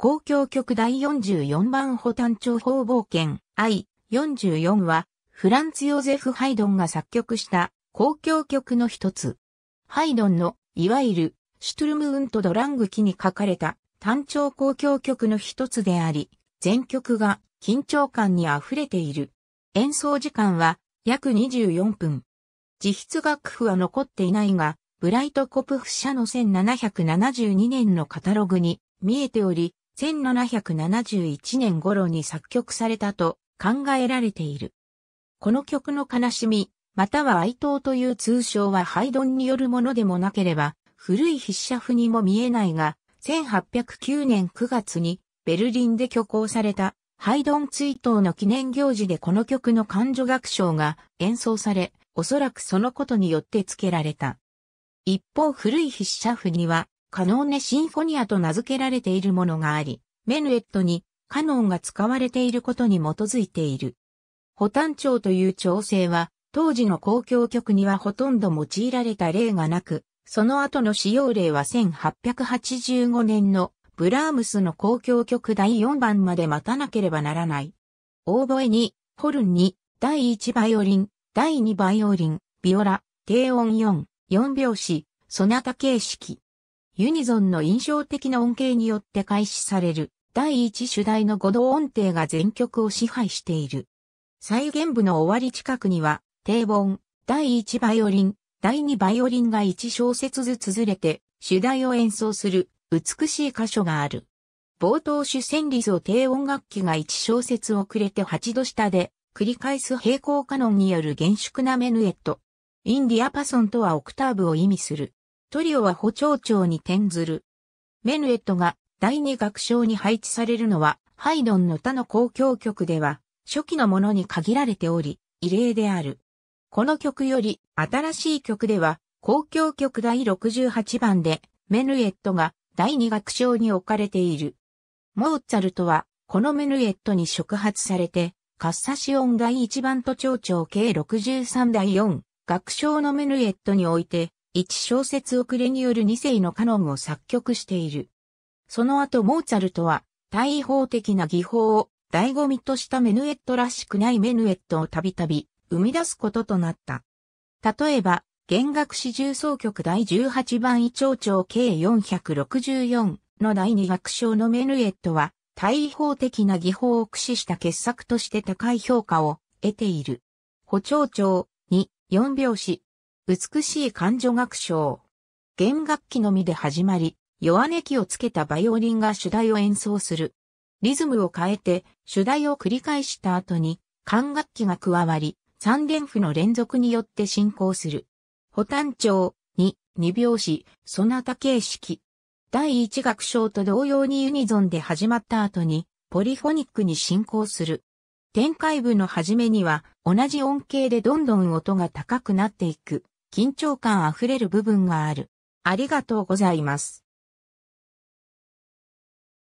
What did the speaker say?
交響曲第44番保単調方冒険 I44 は、フランツ・ヨゼフ・ハイドンが作曲した交響曲の一つ。ハイドンの、いわゆる、シュトゥルムウント・ドラング期に書かれた単調交響曲の一つであり、全曲が緊張感に溢れている。演奏時間は約24分。自筆楽譜は残っていないが、ブライトコプフ社の1772年のカタログに見えており、1771年頃に作曲されたと考えられている。この曲の悲しみ、または哀悼という通称はハイドンによるものでもなければ、古い筆者譜にも見えないが、1809年9月にベルリンで挙行されたハイドン追悼の記念行事でこの曲の感情楽章が演奏され、おそらくそのことによって付けられた。一方古い筆者譜には、カノーネシンフォニアと名付けられているものがあり、メヌエットにカノンが使われていることに基づいている。保ン調という調整は、当時の公共曲にはほとんど用いられた例がなく、その後の使用例は1885年のブラームスの公共曲第4番まで待たなければならない。オーボエに、ホルンに、第1バイオリン、第2バイオリン、ビオラ、低音4、4拍子、ソナタ形式。ユニゾンの印象的な音景によって開始される第一主題の五度音程が全曲を支配している。再現部の終わり近くには、低音、第1バイオリン、第2バイオリンが1小節ずつずれて、主題を演奏する美しい箇所がある。冒頭主旋律を低音楽器が1小節遅れて8度下で、繰り返す平行カノンによる厳粛なメヌエット。インディアパソンとはオクターブを意味する。トリオは補聴長に転ずる。メヌエットが第二楽章に配置されるのは、ハイドンの他の公共曲では、初期のものに限られており、異例である。この曲より新しい曲では、公共曲第68番で、メヌエットが第二楽章に置かれている。モーツァルトは、このメヌエットに触発されて、カッサシオン第1番と長調計63第4楽章のメヌエットにおいて、一小節遅れによる二世のカノンを作曲している。その後モーツァルトは、大法的な技法を、醍醐味としたメヌエットらしくないメヌエットをたびたび、生み出すこととなった。例えば、弦楽四重奏曲第18番胃腸長計464の第2楽章のメヌエットは、大法的な技法を駆使した傑作として高い評価を得ている。補聴長2、4拍子、美しい感女楽章。弦楽器のみで始まり、弱音器をつけたバイオリンが主題を演奏する。リズムを変えて主題を繰り返した後に管楽器が加わり、三連符の連続によって進行する。補単調2、二拍子、そなた形式。第一楽章と同様にユニゾンで始まった後に、ポリフォニックに進行する。展開部の始めには、同じ音形でどんどん音が高くなっていく。緊張感あふれる部分がある。ありがとうございます。